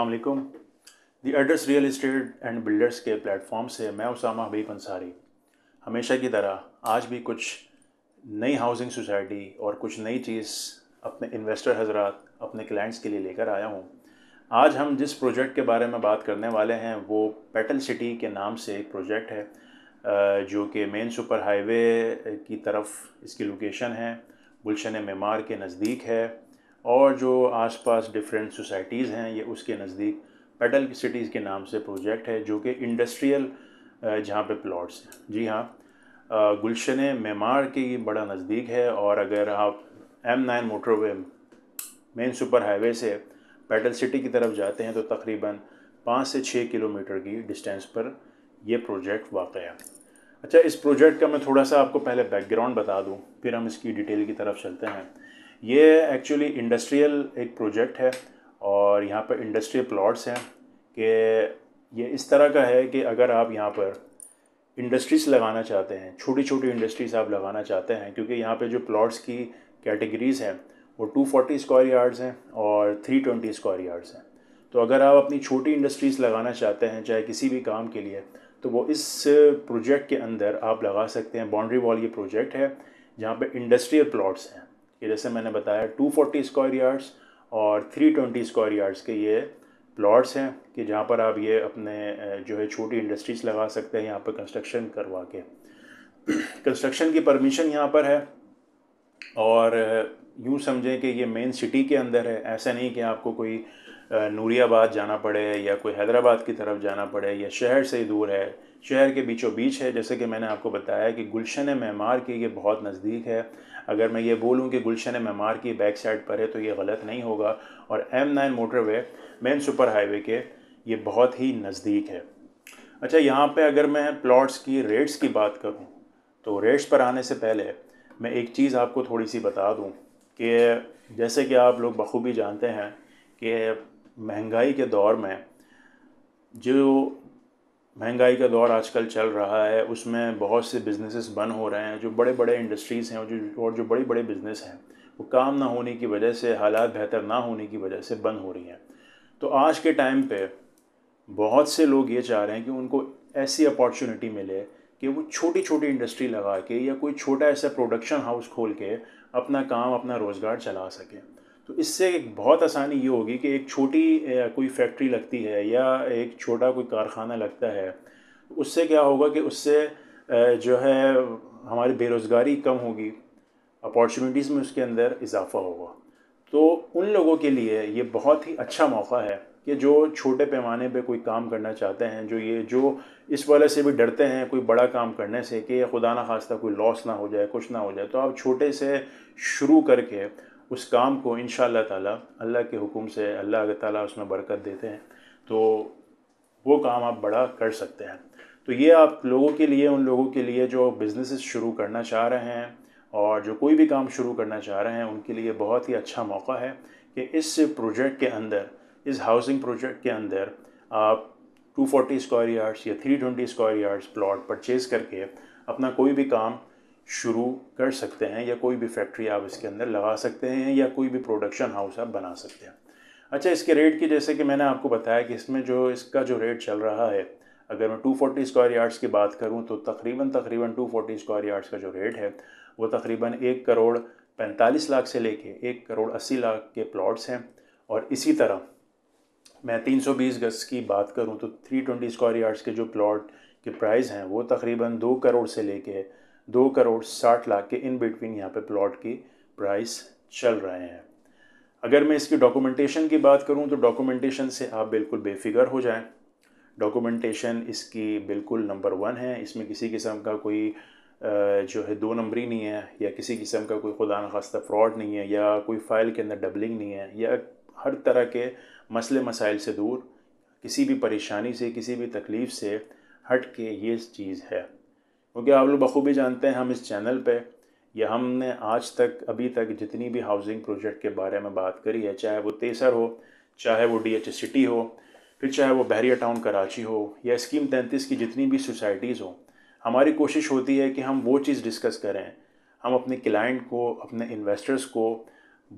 अलकुम the address real estate and builders के platform से मैं उसामा हबीब अंसारी हमेशा की तरह आज भी कुछ नई हाउसिंग सोसाइटी और कुछ नई चीज़ अपने इन्वेस्टर हजरात अपने क्लाइंट्स के लिए लेकर आया हूँ आज हम जिस प्रोजेक्ट के बारे में बात करने वाले हैं वो पेटल सिटी के नाम से एक प्रोजेक्ट है जो कि मेन सुपर हाईवे की तरफ इसकी लोकेशन है गुलशन मेमार के नज़दीक है और जो आसपास डिफरेंट सोसाइटीज़ हैं ये उसके नज़दीक पेडल सिटीज़ के नाम से प्रोजेक्ट है जो कि इंडस्ट्रियल जहाँ पे प्लॉट्स हैं जी हाँ गुलशन मेमार के बड़ा नज़दीक है और अगर आप M nine motorway main super highway से पेडल सिटी की तरफ जाते हैं तो तकरीबन पाँच से छः किलोमीटर की डिस्टेंस पर यह प्रोजेक्ट वाक़ है अच्छा इस प्रोजेक्ट का मैं थोड़ा सा आपको पहले बैकग्राउंड बता दूं फिर हम इसकी डिटेल की तरफ चलते हैं ये एक्चुअली इंडस्ट्रियल एक प्रोजेक्ट है और यहाँ पर इंडस्ट्रियल प्लॉट्स हैं कि ये इस तरह का है कि अगर आप यहाँ पर इंडस्ट्रीज़ लगाना चाहते हैं छोटी छोटी इंडस्ट्रीज़ आप लगाना चाहते हैं क्योंकि यहाँ पे जो प्लॉट्स की कैटेगरीज़ हैं वो 240 स्क्वायर यार्ड्स हैं और 320 स्क्वायर यार्ड्स हैं तो अगर आप अपनी छोटी इंडस्ट्रीज़ लगाना चाहते हैं चाहे किसी भी काम के लिए तो वो इस प्रोजेक्ट के अंदर आप लगा सकते हैं बाउंड्री वॉल ये प्रोजेक्ट है जहाँ पर इंडस्ट्रियल प्लाट्स हैं कि जैसे मैंने बताया 240 स्क्वायर यार्ड्स और 320 स्क्वायर यार्ड्स के ये प्लॉट्स हैं कि जहाँ पर आप ये अपने जो है छोटी इंडस्ट्रीज़ लगा सकते हैं यहाँ पर कंस्ट्रक्शन करवा के कंस्ट्रक्शन की परमिशन यहाँ पर है और यूँ समझें कि ये मेन सिटी के अंदर है ऐसा नहीं कि आपको कोई नूरियाबाद जाना पड़े या कोई हैदराबाद की तरफ जाना पड़े या शहर से ही दूर है शहर के बीचों बीच है जैसे कि मैंने आपको बताया कि गुलशन मैमार के ये बहुत नज़दीक है अगर मैं ये बोलूँ कि गुलशन मैमार की बैक साइड पर है तो ये गलत नहीं होगा और M nine motorway main super highway के ये बहुत ही नज़दीक है अच्छा यहाँ पे अगर मैं प्लॉट्स की रेट्स की बात करूँ तो रेट्स पर आने से पहले मैं एक चीज़ आपको थोड़ी सी बता दूँ कि जैसे कि आप लोग बखूबी जानते हैं कि महंगाई के दौर में जो महंगाई का दौर आजकल चल रहा है उसमें बहुत से बिज़नेसेस बंद हो रहे हैं जो बड़े बड़े इंडस्ट्रीज़ हैं जो और जो बड़े बड़े बिज़नेस हैं वो काम ना होने की वजह से हालात बेहतर ना होने की वजह से बंद हो रही हैं तो आज के टाइम पे बहुत से लोग ये चाह रहे हैं कि उनको ऐसी अपॉर्चुनिटी मिले कि वो छोटी छोटी इंडस्ट्री लगा के या कोई छोटा ऐसा प्रोडक्शन हाउस खोल के अपना काम अपना रोज़गार चला सकें तो इससे एक बहुत आसानी ये होगी कि एक छोटी कोई फैक्ट्री लगती है या एक छोटा कोई कारखाना लगता है तो उससे क्या होगा कि उससे जो है हमारी बेरोज़गारी कम होगी अपॉर्चुनिटीज़ में उसके अंदर इजाफा होगा तो उन लोगों के लिए ये बहुत ही अच्छा मौका है कि जो छोटे पैमाने पे कोई काम करना चाहते हैं जो ये जो इस वाले से भी डरते हैं कोई बड़ा काम करने से कि खुदा ना खास्ता कोई लॉस ना हो जाए कुछ ना हो जाए तो आप छोटे से शुरू करके उस काम को इन ताला अल्लाह के हुक्म से अल्लाह अगर ताला उसमें बरकत देते हैं तो वो काम आप बड़ा कर सकते हैं तो ये आप लोगों के लिए उन लोगों के लिए जो बिज़नेस शुरू करना चाह रहे हैं और जो कोई भी काम शुरू करना चाह रहे हैं उनके लिए बहुत ही अच्छा मौका है कि इस प्रोजेक्ट के अंदर इस हाउसिंग प्रोजेक्ट के अंदर आप 240 स्क्वायर यार्ड्स या 320 स्क्वायर यार्ड्स प्लॉट परचेज़ करके अपना कोई भी काम शुरू कर सकते हैं या कोई भी फैक्ट्री आप इसके अंदर लगा सकते हैं या कोई भी प्रोडक्शन हाउस आप बना सकते हैं अच्छा इसके रेट की जैसे कि मैंने आपको बताया कि इसमें जो इसका जो रेट चल रहा है अगर मैं 240 स्क्वायर यार्ड्स की बात करूं तो तकरीबन तकरीबन 240 स्क्वायर यार्ड्स का जो रेट है वो तकरीबन एक करोड़ पैंतालीस लाख से लेके एक करोड़ अस्सी लाख के प्लॉट्स हैं और इसी तरह मैं 320 गज की बात करूं तो 320 स्क्वायर यार्ड्स के जो प्लॉट के प्राइस हैं वो तकरीबन दो करोड़ से लेके दो करोड़ साठ लाख के इन बिटवीन यहाँ पे प्लॉट की प्राइस चल रहे हैं अगर मैं इसकी डॉक्यूमेंटेशन की बात करूँ तो डॉक्यूमेंटेशन से आप बिल्कुल बेफिक्र हो जाएं डॉक्यूमेंटेशन इसकी बिल्कुल नंबर वन है इसमें किसी किस्म का कोई जो है दो नंबरी नहीं है या किसी किस्म का कोई खुदा खास्ता फ्रॉड नहीं है या कोई फ़ाइल के अंदर डबलिंग नहीं है या हर तरह के मसले मसाइल से दूर किसी भी परेशानी से किसी भी तकलीफ़ से हट के ये चीज़ है क्योंकि आप लोग बखूबी जानते हैं हम इस चैनल पे या हमने आज तक अभी तक जितनी भी हाउसिंग प्रोजेक्ट के बारे में बात करी है चाहे वो तेसर हो चाहे वो डी सिटी हो फिर चाहे वो बहरिया टाउन कराची हो या स्कीम तैंतीस की जितनी भी सोसाइटीज़ हो हमारी कोशिश होती है कि हम वो चीज़ डिस्कस करें हम अपने क्लाइंट को अपने इन्वेस्टर्स को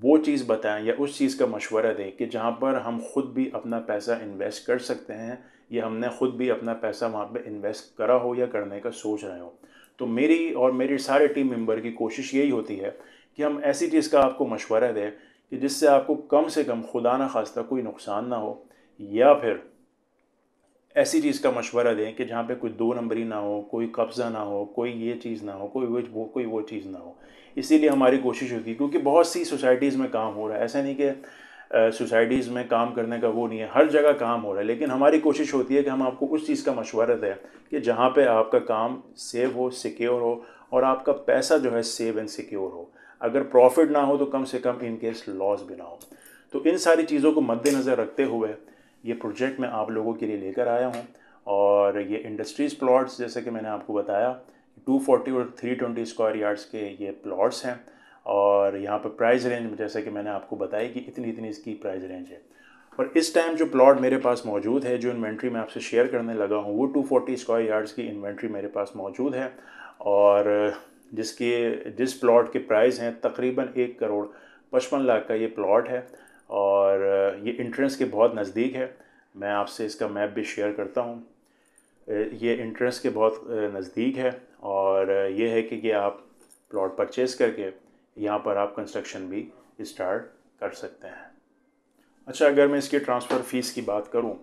वो चीज़ बताएं या उस चीज़ का मशवरा दें कि जहाँ पर हम ख़ुद भी अपना पैसा इन्वेस्ट कर सकते हैं या हमने ख़ुद भी अपना पैसा वहाँ पे इन्वेस्ट करा हो या करने का सोच रहे हो तो मेरी और मेरे सारे टीम मेंबर की कोशिश यही होती है कि हम ऐसी चीज़ का आपको मशवरा दें कि जिससे आपको कम से कम खुदा ना खास्ता कोई नुकसान ना हो या फिर ऐसी चीज़ का मशवरा दें कि जहाँ पे कोई दो नंबरी ना हो कोई कब्ज़ा ना हो कोई ये चीज़ ना हो कोई वो कोई वो चीज़ ना हो इसीलिए हमारी कोशिश होती है क्योंकि बहुत सी सोसाइटीज़ में काम हो रहा है ऐसा नहीं कि सोसाइटीज़ में काम करने का वो नहीं है हर जगह काम हो रहा है लेकिन हमारी कोशिश होती है कि हम आपको उस चीज़ का मशवरा दें कि जहाँ पर आपका काम सेव हो सिक्योर हो और आपका पैसा जो है सेव एंड सिक्योर हो अगर प्रॉफिट ना हो तो कम से कम इनकेस लॉस भी ना हो तो इन सारी चीज़ों को मद्देनज़र रखते हुए ये प्रोजेक्ट मैं आप लोगों के लिए लेकर आया हूँ और ये इंडस्ट्रीज़ प्लॉट्स जैसे कि मैंने आपको बताया 240 और 320 स्क्वायर यार्ड्स के ये प्लॉट्स हैं और यहाँ पर प्राइस रेंज जैसे कि मैंने आपको बताया कि इतनी इतनी इसकी प्राइस रेंज है और इस टाइम जो प्लॉट मेरे पास मौजूद है जो इन्वेंट्री मैं आपसे शेयर करने लगा हूँ वो 240 स्क्वायर यार्ड्स की इन्वेंट्री मेरे पास मौजूद है और जिसके जिस प्लॉट के प्राइस हैं तकरीबन एक करोड़ पचपन लाख का ये प्लॉट है और ये इंट्रेंस के बहुत नज़दीक है मैं आपसे इसका मैप भी शेयर करता हूँ ये इंट्रेंस के बहुत नज़दीक है और ये है कि, ये आप प्लॉट परचेज़ करके यहाँ पर आप कंस्ट्रक्शन भी स्टार्ट कर सकते हैं अच्छा अगर मैं इसकी ट्रांसफ़र फ़ीस की बात करूँ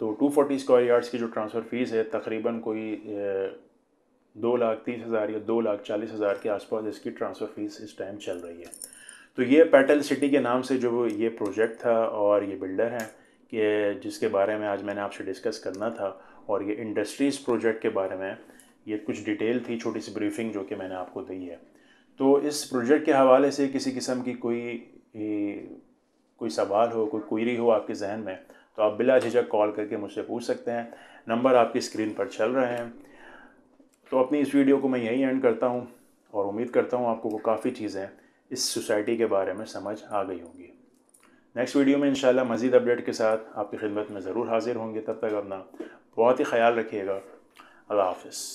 तो टू फोर्टी स्क्वायर यार्ड्स की जो ट्रांसफ़र फ़ीस है तकरीबन कोई दो लाख तीस हज़ार या दो लाख चालीस हज़ार के आसपास इसकी ट्रांसफ़र फ़ीस इस टाइम चल रही है तो ये पेटल सिटी के नाम से जो ये प्रोजेक्ट था और ये बिल्डर हैं कि जिसके बारे में आज मैंने आपसे डिस्कस करना था और ये इंडस्ट्रीज़ प्रोजेक्ट के बारे में ये कुछ डिटेल थी छोटी सी ब्रीफिंग जो कि मैंने आपको दी है तो इस प्रोजेक्ट के हवाले से किसी किस्म की कोई कोई सवाल हो कोई क्वेरी हो आपके जहन में तो आप बिला झिझक कॉल करके मुझसे पूछ सकते हैं नंबर आपकी स्क्रीन पर चल रहे हैं तो अपनी इस वीडियो को मैं यहीं एंड करता हूँ और उम्मीद करता हूँ आपको काफ़ी चीज़ें इस सोसाइटी के बारे में समझ आ गई होंगी नेक्स्ट वीडियो में इंशाल्लाह मज़ीद अपडेट के साथ आपकी खिदमत में ज़रूर हाजिर होंगे तब तक अपना बहुत ही ख्याल रखिएगा अल्लाह हाफिज़